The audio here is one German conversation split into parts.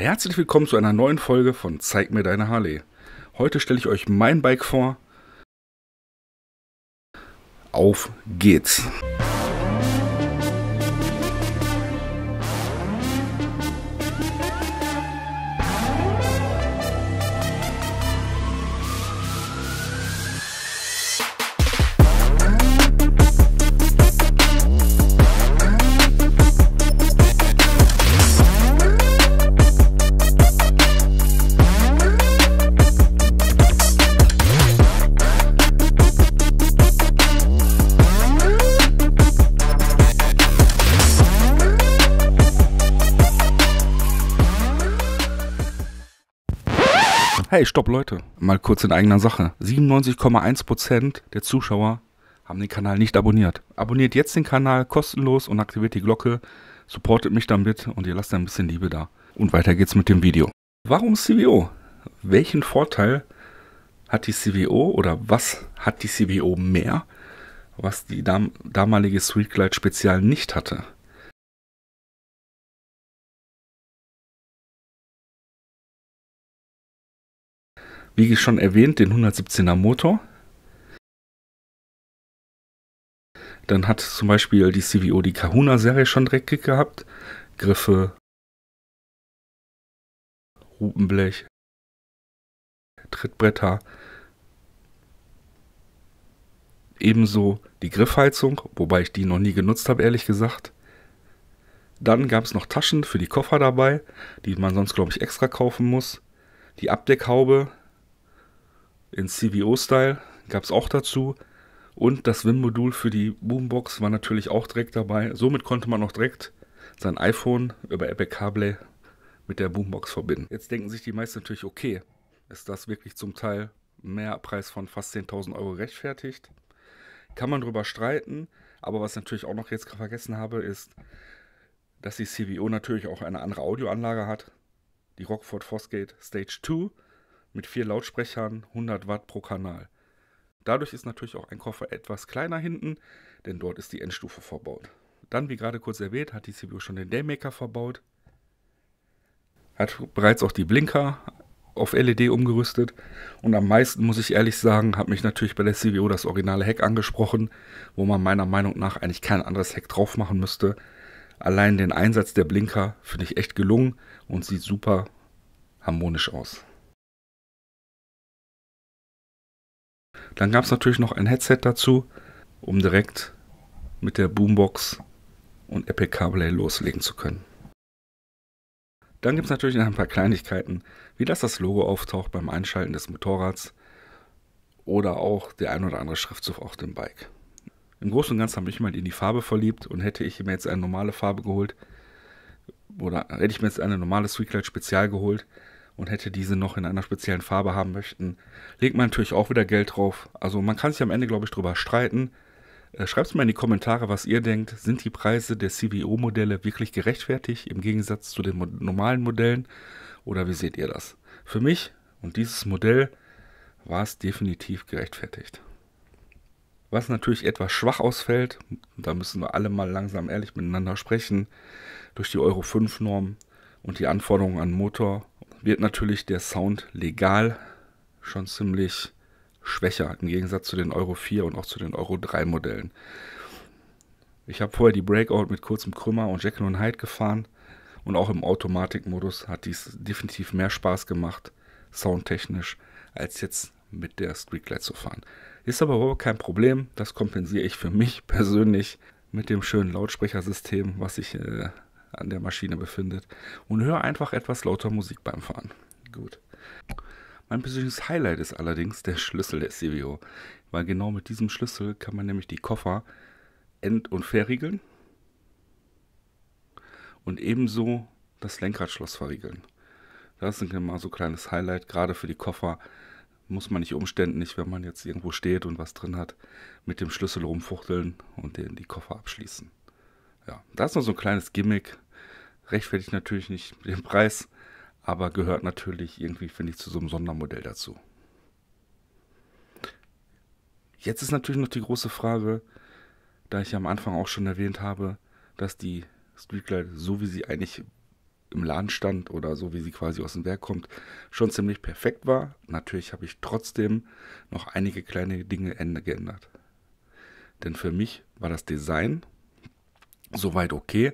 Herzlich willkommen zu einer neuen Folge von Zeig mir deine Harley. Heute stelle ich euch mein Bike vor. Auf geht's! hey, stopp Leute, mal kurz in eigener Sache. 97,1% der Zuschauer haben den Kanal nicht abonniert. Abonniert jetzt den Kanal kostenlos und aktiviert die Glocke, supportet mich damit und ihr lasst ein bisschen Liebe da. Und weiter geht's mit dem Video. Warum CWO? Welchen Vorteil hat die CWO oder was hat die CWO mehr, was die dam damalige Glide Spezial nicht hatte? wie schon erwähnt, den 117er Motor. Dann hat zum Beispiel die CVO die Kahuna-Serie schon dreckig gehabt. Griffe, Rupenblech, Trittbretter. Ebenso die Griffheizung, wobei ich die noch nie genutzt habe, ehrlich gesagt. Dann gab es noch Taschen für die Koffer dabei, die man sonst, glaube ich, extra kaufen muss. Die Abdeckhaube, in CVO-Style gab es auch dazu. Und das WIM-Modul für die Boombox war natürlich auch direkt dabei. Somit konnte man auch direkt sein iPhone über apple Cable mit der Boombox verbinden. Jetzt denken sich die meisten natürlich, okay, ist das wirklich zum Teil mehr Preis von fast 10.000 Euro rechtfertigt? Kann man darüber streiten, aber was natürlich auch noch jetzt vergessen habe, ist, dass die CVO natürlich auch eine andere Audioanlage hat. Die Rockford Fosgate Stage 2 mit vier Lautsprechern, 100 Watt pro Kanal. Dadurch ist natürlich auch ein Koffer etwas kleiner hinten, denn dort ist die Endstufe verbaut. Dann, wie gerade kurz erwähnt, hat die CPU schon den Daymaker verbaut, hat bereits auch die Blinker auf LED umgerüstet und am meisten, muss ich ehrlich sagen, hat mich natürlich bei der CPU das originale Heck angesprochen, wo man meiner Meinung nach eigentlich kein anderes Heck drauf machen müsste. Allein den Einsatz der Blinker finde ich echt gelungen und sieht super harmonisch aus. Dann gab es natürlich noch ein Headset dazu, um direkt mit der Boombox und Epic CarPlay loslegen zu können. Dann gibt es natürlich noch ein paar Kleinigkeiten, wie das das Logo auftaucht beim Einschalten des Motorrads oder auch der ein oder andere Schriftzug auf dem Bike. Im Großen und Ganzen habe ich mich mal in die Farbe verliebt und hätte ich mir jetzt eine normale Farbe geholt oder hätte ich mir jetzt eine normale Sweetlight Spezial geholt, und hätte diese noch in einer speziellen Farbe haben möchten, legt man natürlich auch wieder Geld drauf. Also man kann sich am Ende, glaube ich, drüber streiten. Äh, schreibt es mal in die Kommentare, was ihr denkt. Sind die Preise der CBO-Modelle wirklich gerechtfertigt im Gegensatz zu den normalen Modellen? Oder wie seht ihr das? Für mich und dieses Modell war es definitiv gerechtfertigt. Was natürlich etwas schwach ausfällt, da müssen wir alle mal langsam ehrlich miteinander sprechen, durch die Euro 5-Norm und die Anforderungen an Motor wird natürlich der Sound legal schon ziemlich schwächer im Gegensatz zu den Euro 4 und auch zu den Euro 3 Modellen. Ich habe vorher die Breakout mit kurzem Krümmer und Jekyll und Hyde gefahren und auch im Automatikmodus hat dies definitiv mehr Spaß gemacht, soundtechnisch, als jetzt mit der Streetlight zu fahren. Ist aber überhaupt kein Problem, das kompensiere ich für mich persönlich mit dem schönen Lautsprechersystem, was ich äh, an der Maschine befindet und höre einfach etwas lauter Musik beim Fahren. Gut. Mein persönliches Highlight ist allerdings der Schlüssel der CBO, weil genau mit diesem Schlüssel kann man nämlich die Koffer end- und verriegeln und ebenso das Lenkradschloss verriegeln. Das ist immer so ein kleines Highlight, gerade für die Koffer muss man nicht umständlich, wenn man jetzt irgendwo steht und was drin hat, mit dem Schlüssel rumfuchteln und den die Koffer abschließen. Ja, das ist noch so ein kleines Gimmick, rechtfertigt natürlich nicht den Preis, aber gehört natürlich irgendwie, finde ich, zu so einem Sondermodell dazu. Jetzt ist natürlich noch die große Frage, da ich am Anfang auch schon erwähnt habe, dass die Streetlight, so wie sie eigentlich im Laden stand oder so wie sie quasi aus dem Werk kommt, schon ziemlich perfekt war. Natürlich habe ich trotzdem noch einige kleine Dinge geändert. Denn für mich war das Design soweit okay,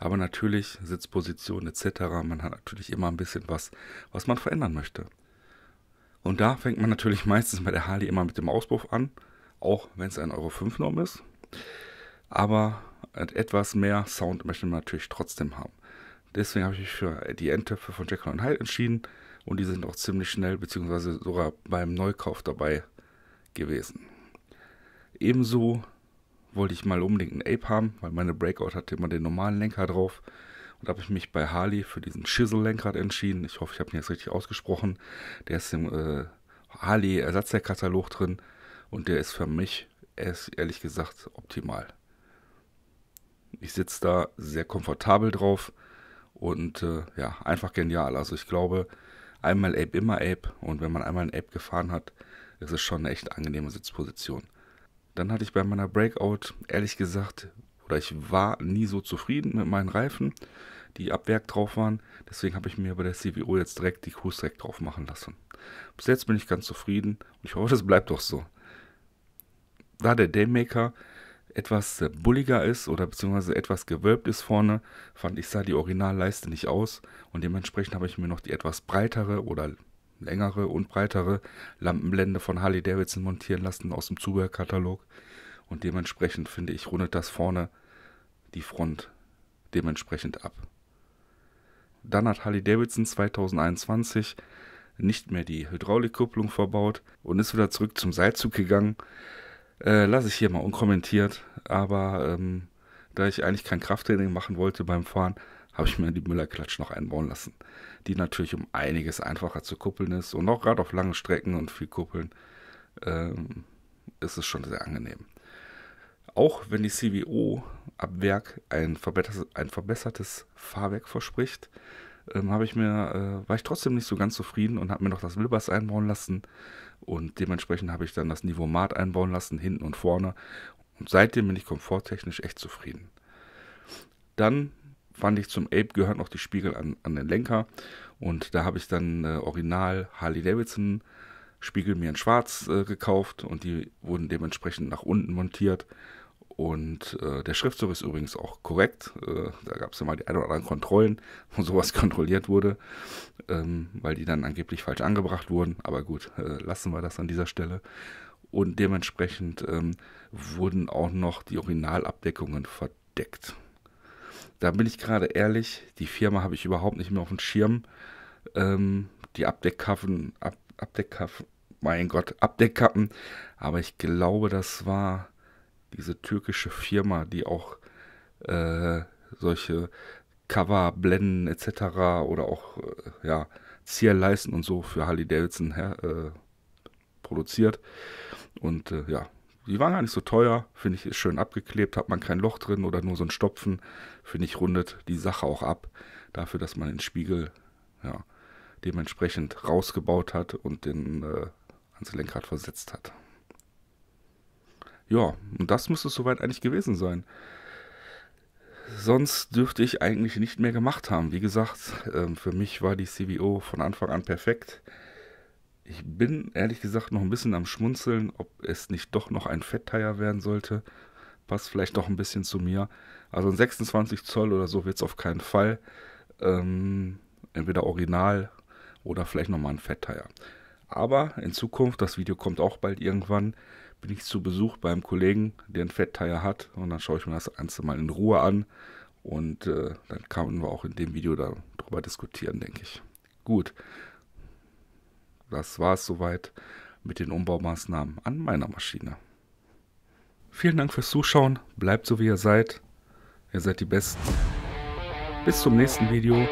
aber natürlich Sitzposition etc. Man hat natürlich immer ein bisschen was, was man verändern möchte. Und da fängt man natürlich meistens bei der Harley immer mit dem Auspuff an, auch wenn es ein Euro 5 Norm ist. Aber etwas mehr Sound möchte man natürlich trotzdem haben. Deswegen habe ich mich für die Endtöpfe von Jekyll und Hyde entschieden und die sind auch ziemlich schnell beziehungsweise sogar beim Neukauf dabei gewesen. Ebenso wollte ich mal unbedingt einen Ape haben, weil meine Breakout hatte immer den normalen Lenker drauf. Und da habe ich mich bei Harley für diesen Chisel-Lenkrad entschieden. Ich hoffe, ich habe ihn jetzt richtig ausgesprochen. Der ist im äh, Harley-Ersatzteilkatalog drin. Und der ist für mich, ist, ehrlich gesagt, optimal. Ich sitze da sehr komfortabel drauf. Und äh, ja, einfach genial. Also ich glaube, einmal Ape, immer Ape. Und wenn man einmal einen Ape gefahren hat, ist es schon eine echt angenehme Sitzposition. Dann hatte ich bei meiner Breakout ehrlich gesagt, oder ich war nie so zufrieden mit meinen Reifen, die ab Werk drauf waren. Deswegen habe ich mir bei der CVO jetzt direkt die Crews direkt drauf machen lassen. Bis jetzt bin ich ganz zufrieden und ich hoffe, das bleibt doch so. Da der Daymaker etwas bulliger ist oder beziehungsweise etwas gewölbt ist vorne, fand ich, sah die Originalleiste nicht aus und dementsprechend habe ich mir noch die etwas breitere oder längere und breitere Lampenblende von Harley Davidson montieren lassen aus dem Zubehörkatalog. Und dementsprechend finde ich, rundet das vorne die Front dementsprechend ab. Dann hat Harley Davidson 2021 nicht mehr die Hydraulikkupplung verbaut und ist wieder zurück zum Seilzug gegangen. Äh, Lasse ich hier mal unkommentiert, aber ähm, da ich eigentlich kein Krafttraining machen wollte beim Fahren, habe ich mir die Müllerklatsch noch einbauen lassen, die natürlich um einiges einfacher zu kuppeln ist und auch gerade auf langen Strecken und viel Kuppeln ähm, ist es schon sehr angenehm. Auch wenn die CVO ab Werk ein, verbessertes, ein verbessertes Fahrwerk verspricht, ähm, habe ich mir, äh, war ich trotzdem nicht so ganz zufrieden und habe mir noch das Wilbers einbauen lassen und dementsprechend habe ich dann das Nivomat einbauen lassen, hinten und vorne und seitdem bin ich komforttechnisch echt zufrieden. Dann fand ich zum Ape gehören noch die Spiegel an, an den Lenker. Und da habe ich dann äh, original Harley Davidson Spiegel mir in schwarz äh, gekauft und die wurden dementsprechend nach unten montiert. Und äh, der Schriftzug ist übrigens auch korrekt. Äh, da gab es ja mal die ein oder anderen Kontrollen, wo sowas kontrolliert wurde, ähm, weil die dann angeblich falsch angebracht wurden. Aber gut, äh, lassen wir das an dieser Stelle. Und dementsprechend ähm, wurden auch noch die Originalabdeckungen verdeckt. Da bin ich gerade ehrlich, die Firma habe ich überhaupt nicht mehr auf dem Schirm. Ähm, die Abdeckkappen, Ab, Abdeckkappen, mein Gott, Abdeckkappen. Aber ich glaube, das war diese türkische Firma, die auch äh, solche Coverblenden etc. oder auch äh, ja, Zierleisten und so für Harley Davidson her, äh, produziert. Und äh, ja, die waren gar nicht so teuer, finde ich, ist schön abgeklebt, hat man kein Loch drin oder nur so ein Stopfen. Finde ich, rundet die Sache auch ab, dafür, dass man den Spiegel ja, dementsprechend rausgebaut hat und den äh, ans Lenkrad versetzt hat. Ja, und das müsste es soweit eigentlich gewesen sein. Sonst dürfte ich eigentlich nicht mehr gemacht haben. Wie gesagt, äh, für mich war die CVO von Anfang an perfekt. Ich bin ehrlich gesagt noch ein bisschen am Schmunzeln, ob es nicht doch noch ein Fetttire werden sollte. Passt vielleicht doch ein bisschen zu mir. Also ein 26 Zoll oder so wird es auf keinen Fall. Ähm, entweder original oder vielleicht nochmal ein Fetttire. Aber in Zukunft, das Video kommt auch bald irgendwann, bin ich zu Besuch beim Kollegen, der ein Fetttire hat. Und dann schaue ich mir das Ganze mal in Ruhe an. Und äh, dann kann man auch in dem Video darüber diskutieren, denke ich. Gut, das war es soweit mit den Umbaumaßnahmen an meiner Maschine. Vielen Dank fürs Zuschauen, bleibt so wie ihr seid, ihr seid die Besten. Bis zum nächsten Video.